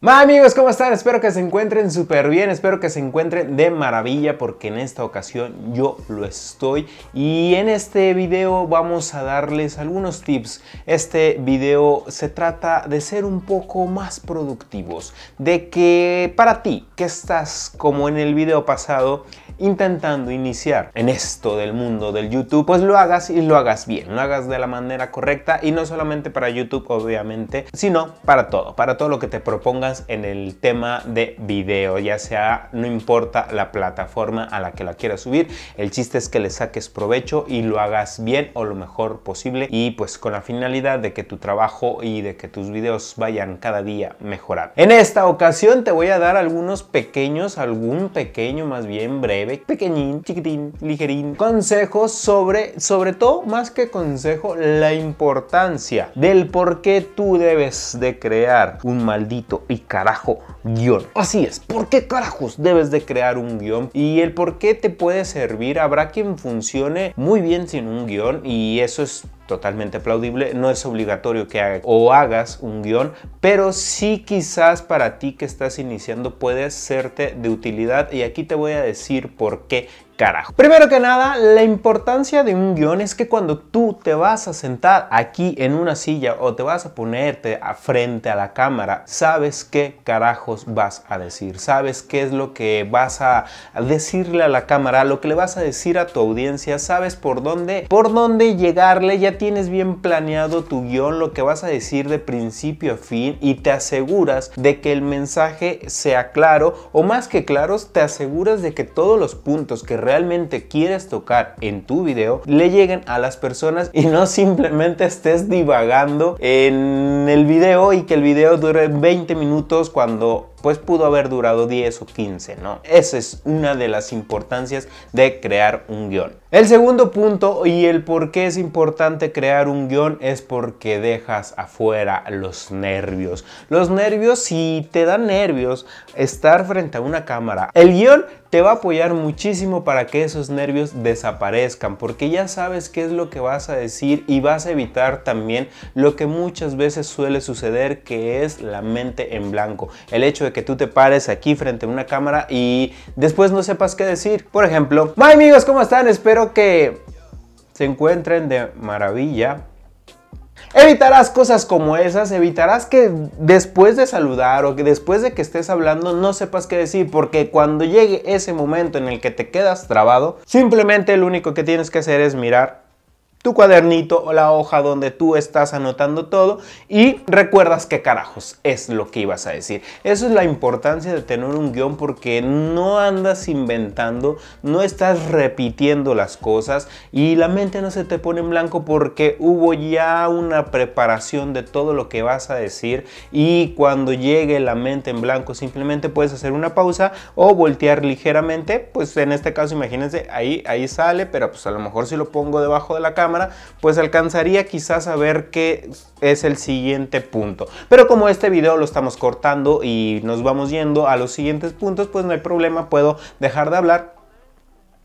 ¡Hola amigos, ¿cómo están? Espero que se encuentren súper bien, espero que se encuentren de maravilla porque en esta ocasión yo lo estoy y en este video vamos a darles algunos tips. Este video se trata de ser un poco más productivos, de que para ti que estás como en el video pasado intentando iniciar en esto del mundo del YouTube, pues lo hagas y lo hagas bien, lo hagas de la manera correcta y no solamente para YouTube obviamente, sino para todo, para todo lo que te propongas en el tema de video, ya sea no importa la plataforma a la que la quieras subir, el chiste es que le saques provecho y lo hagas bien o lo mejor posible y pues con la finalidad de que tu trabajo y de que tus videos vayan cada día mejorando. En esta ocasión te voy a dar algunos pequeños, algún pequeño más bien breve pequeñín, chiquitín, ligerín. Consejos sobre, sobre todo, más que consejo, la importancia del por qué tú debes de crear un maldito y carajo guión. Así es, ¿por qué carajos debes de crear un guión? Y el por qué te puede servir, habrá quien funcione muy bien sin un guión y eso es totalmente aplaudible. No es obligatorio que hagas o hagas un guión, pero sí quizás para ti que estás iniciando puede serte de utilidad. Y aquí te voy a decir por qué Primero que nada, la importancia de un guión es que cuando tú te vas a sentar aquí en una silla o te vas a ponerte a frente a la cámara, sabes qué carajos vas a decir, sabes qué es lo que vas a decirle a la cámara, lo que le vas a decir a tu audiencia, sabes por dónde, por dónde llegarle, ya tienes bien planeado tu guión, lo que vas a decir de principio a fin y te aseguras de que el mensaje sea claro o más que claros, te aseguras de que todos los puntos que realmente quieres tocar en tu video le lleguen a las personas y no simplemente estés divagando en el video y que el video dure 20 minutos cuando pues pudo haber durado 10 o 15, ¿no? Esa es una de las importancias de crear un guión. El segundo punto y el por qué es importante crear un guión es porque dejas afuera los nervios. Los nervios, si te dan nervios estar frente a una cámara, el guión te va a apoyar muchísimo para que esos nervios desaparezcan, porque ya sabes qué es lo que vas a decir y vas a evitar también lo que muchas veces suele suceder, que es la mente en blanco. El hecho que tú te pares aquí frente a una cámara y después no sepas qué decir. Por ejemplo, ¡My amigos! ¿Cómo están? Espero que se encuentren de maravilla. Evitarás cosas como esas, evitarás que después de saludar o que después de que estés hablando no sepas qué decir, porque cuando llegue ese momento en el que te quedas trabado, simplemente lo único que tienes que hacer es mirar tu cuadernito o la hoja donde tú estás anotando todo y recuerdas qué carajos es lo que ibas a decir. Eso es la importancia de tener un guión porque no andas inventando, no estás repitiendo las cosas y la mente no se te pone en blanco porque hubo ya una preparación de todo lo que vas a decir y cuando llegue la mente en blanco simplemente puedes hacer una pausa o voltear ligeramente, pues en este caso imagínense ahí ahí sale, pero pues a lo mejor si lo pongo debajo de la cámara pues alcanzaría quizás a ver qué es el siguiente punto. Pero como este video lo estamos cortando y nos vamos yendo a los siguientes puntos, pues no hay problema, puedo dejar de hablar,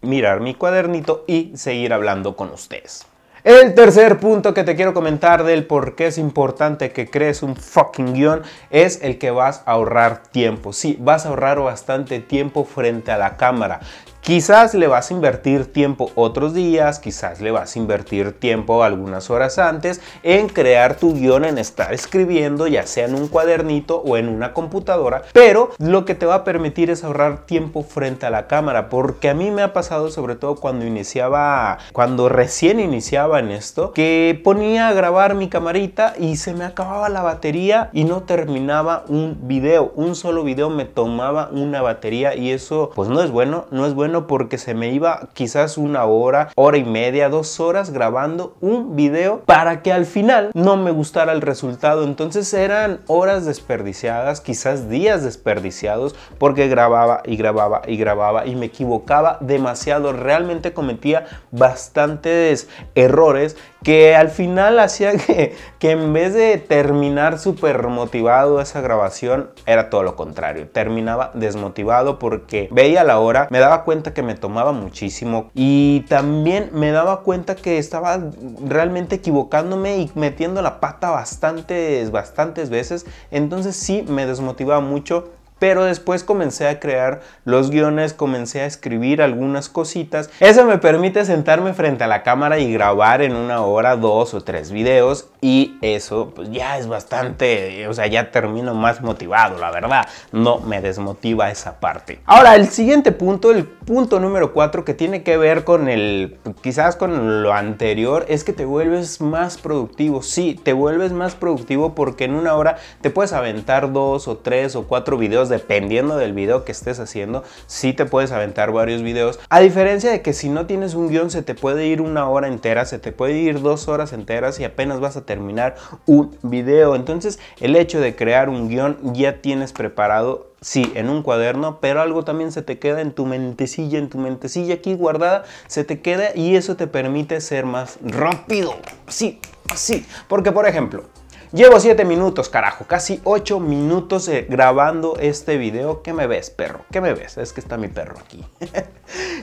mirar mi cuadernito y seguir hablando con ustedes. El tercer punto que te quiero comentar del por qué es importante que crees un fucking guión es el que vas a ahorrar tiempo. Sí, vas a ahorrar bastante tiempo frente a la cámara. Quizás le vas a invertir tiempo otros días, quizás le vas a invertir tiempo algunas horas antes en crear tu guión, en estar escribiendo, ya sea en un cuadernito o en una computadora, pero lo que te va a permitir es ahorrar tiempo frente a la cámara, porque a mí me ha pasado sobre todo cuando iniciaba, cuando recién iniciaba en esto, que ponía a grabar mi camarita y se me acababa la batería y no terminaba un video, un solo video me tomaba una batería y eso pues no es bueno, no es bueno porque se me iba quizás una hora, hora y media, dos horas grabando un video para que al final no me gustara el resultado. Entonces eran horas desperdiciadas, quizás días desperdiciados porque grababa y grababa y grababa y me equivocaba demasiado. Realmente cometía bastantes errores que al final hacía que, que, en vez de terminar súper motivado esa grabación, era todo lo contrario. Terminaba desmotivado porque veía la hora, me daba cuenta que me tomaba muchísimo y también me daba cuenta que estaba realmente equivocándome y metiendo la pata bastantes, bastantes veces. Entonces sí me desmotivaba mucho pero después comencé a crear los guiones, comencé a escribir algunas cositas. Eso me permite sentarme frente a la cámara y grabar en una hora dos o tres videos. Y eso pues ya es bastante, o sea, ya termino más motivado, la verdad. No me desmotiva esa parte. Ahora, el siguiente punto, el punto número cuatro que tiene que ver con el, quizás con lo anterior, es que te vuelves más productivo. Sí, te vuelves más productivo porque en una hora te puedes aventar dos o tres o cuatro videos dependiendo del video que estés haciendo, sí te puedes aventar varios videos. A diferencia de que si no tienes un guión se te puede ir una hora entera, se te puede ir dos horas enteras y apenas vas a terminar un video. Entonces el hecho de crear un guión ya tienes preparado sí, en un cuaderno, pero algo también se te queda en tu mentecilla, en tu mentecilla aquí guardada, se te queda y eso te permite ser más rápido. Sí, así. Porque, por ejemplo, Llevo 7 minutos, carajo, casi 8 minutos eh, grabando este video. ¿Qué me ves, perro? ¿Qué me ves? Es que está mi perro aquí.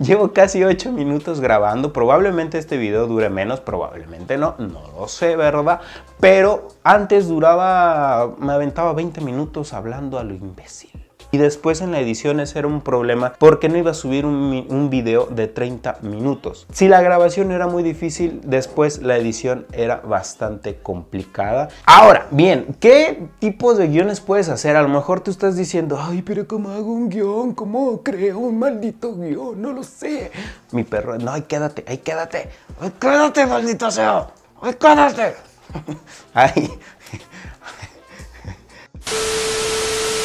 Llevo casi 8 minutos grabando. Probablemente este video dure menos, probablemente no, no lo sé, ¿verdad? Pero antes duraba, me aventaba 20 minutos hablando a lo imbécil y después en la edición ese era un problema porque no iba a subir un, video de 30 minutos. Si la grabación era muy difícil, después la edición era bastante complicada. Ahora, bien, ¿qué tipos de guiones puedes hacer? A lo mejor tú estás diciendo, ay, pero ¿cómo hago un guión? ¿Cómo creo un maldito guión? No lo sé. Mi perro, no, ahí quédate, ahí quédate. Ay, quédate, maldito sea. Ay, quédate. ay.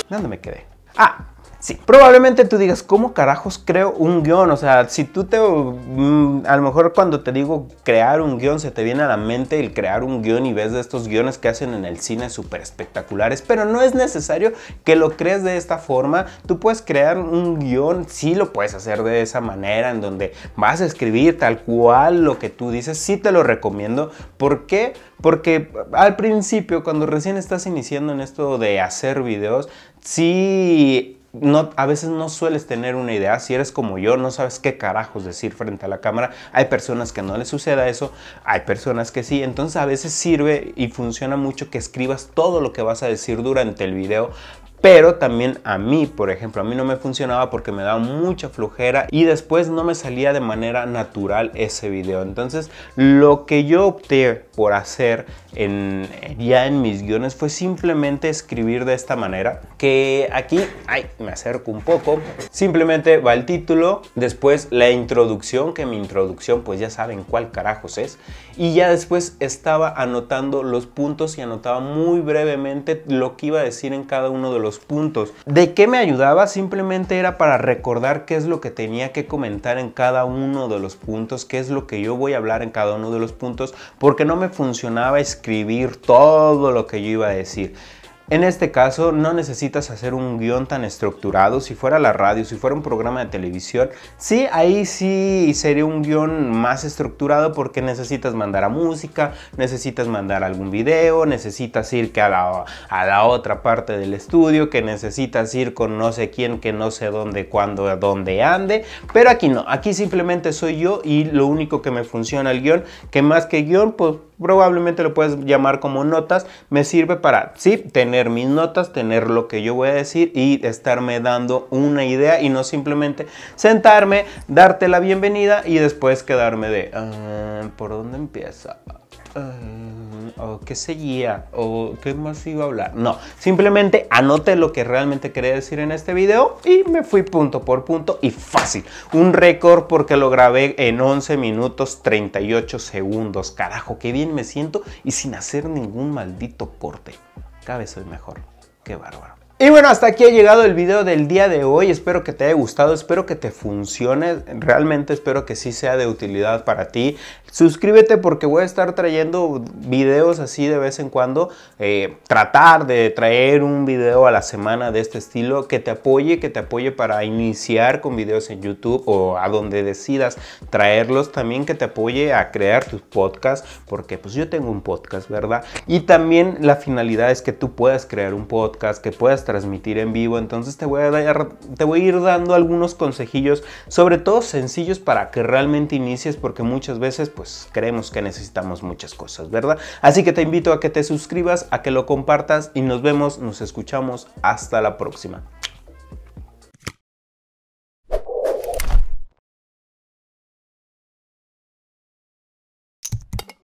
¿Dónde me quedé? Ah, probablemente tú digas, ¿cómo carajos creo un guión? O sea, si tú te... Mm, a lo mejor cuando te digo crear un guión, se te viene a la mente el crear un guión y ves de estos guiones que hacen en el cine súper espectaculares, pero no es necesario que lo crees de esta forma. Tú puedes crear un guión, sí lo puedes hacer de esa manera, en donde vas a escribir tal cual lo que tú dices, sí te lo recomiendo. ¿Por qué? Porque al principio, cuando recién estás iniciando en esto de hacer videos, sí a veces no sueles tener una idea, si eres como yo, no sabes qué carajos decir frente a la cámara. Hay personas que no les suceda eso, hay personas que sí, entonces a veces sirve y funciona mucho que escribas todo lo que vas a decir durante el video pero también a mí, por ejemplo, a mí no me funcionaba porque me daba mucha flojera y después no me salía de manera natural ese video. Entonces, lo que yo opté por hacer en, ya en mis guiones fue simplemente escribir de esta manera. Que aquí, ay, me acerco un poco. Simplemente va el título, después la introducción, que mi introducción pues ya saben cuál carajos es. Y ya después estaba anotando los puntos y anotaba muy brevemente lo que iba a decir en cada uno de los puntos. ¿De qué me ayudaba? Simplemente era para recordar qué es lo que tenía que comentar en cada uno de los puntos, qué es lo que yo voy a hablar en cada uno de los puntos, porque no me funcionaba escribir todo lo que yo iba a decir. En este caso no necesitas hacer un guión tan estructurado, si fuera la radio, si fuera un programa de televisión, sí, ahí sí sería un guión más estructurado porque necesitas mandar a música, necesitas mandar algún video, necesitas ir que a la, otra parte del estudio, que necesitas ir con no sé quién, que no sé dónde, cuándo, a dónde ande, pero aquí no, aquí simplemente soy yo y lo único que me funciona el guión, que más que guión, pues probablemente lo puedes llamar como notas, me sirve para, sí, tener mis notas, tener lo que yo voy a decir y estarme dando una idea y no simplemente sentarme, darte la bienvenida y después quedarme de, ah, ¿por dónde empieza? o qué seguía o qué más iba a hablar. No, simplemente anoté lo que realmente quería decir en este video y me fui punto por punto y fácil. Un récord porque lo grabé en 11 minutos 38 segundos. Carajo, qué bien me siento y sin hacer ningún maldito corte. Cabe soy mejor. Qué bárbaro. Y bueno, hasta aquí ha llegado el video del día de hoy. Espero que te haya gustado, espero que te funcione. Realmente espero que sí sea de utilidad para ti. Suscríbete porque voy a estar trayendo videos así de vez en cuando. Eh, tratar de traer un video a la semana de este estilo que te apoye, que te apoye para iniciar con videos en YouTube o a donde decidas traerlos. También que te apoye a crear tus podcasts porque pues yo tengo un podcast, ¿verdad? Y también la finalidad es que tú puedas crear un podcast, que puedas transmitir en vivo. Entonces te voy a, dar, te voy a ir dando algunos consejillos, sobre todo sencillos para que realmente inicies, porque muchas veces pues creemos que necesitamos muchas cosas, ¿verdad? Así que te invito a que te suscribas, a que lo compartas y nos vemos, nos escuchamos. Hasta la próxima.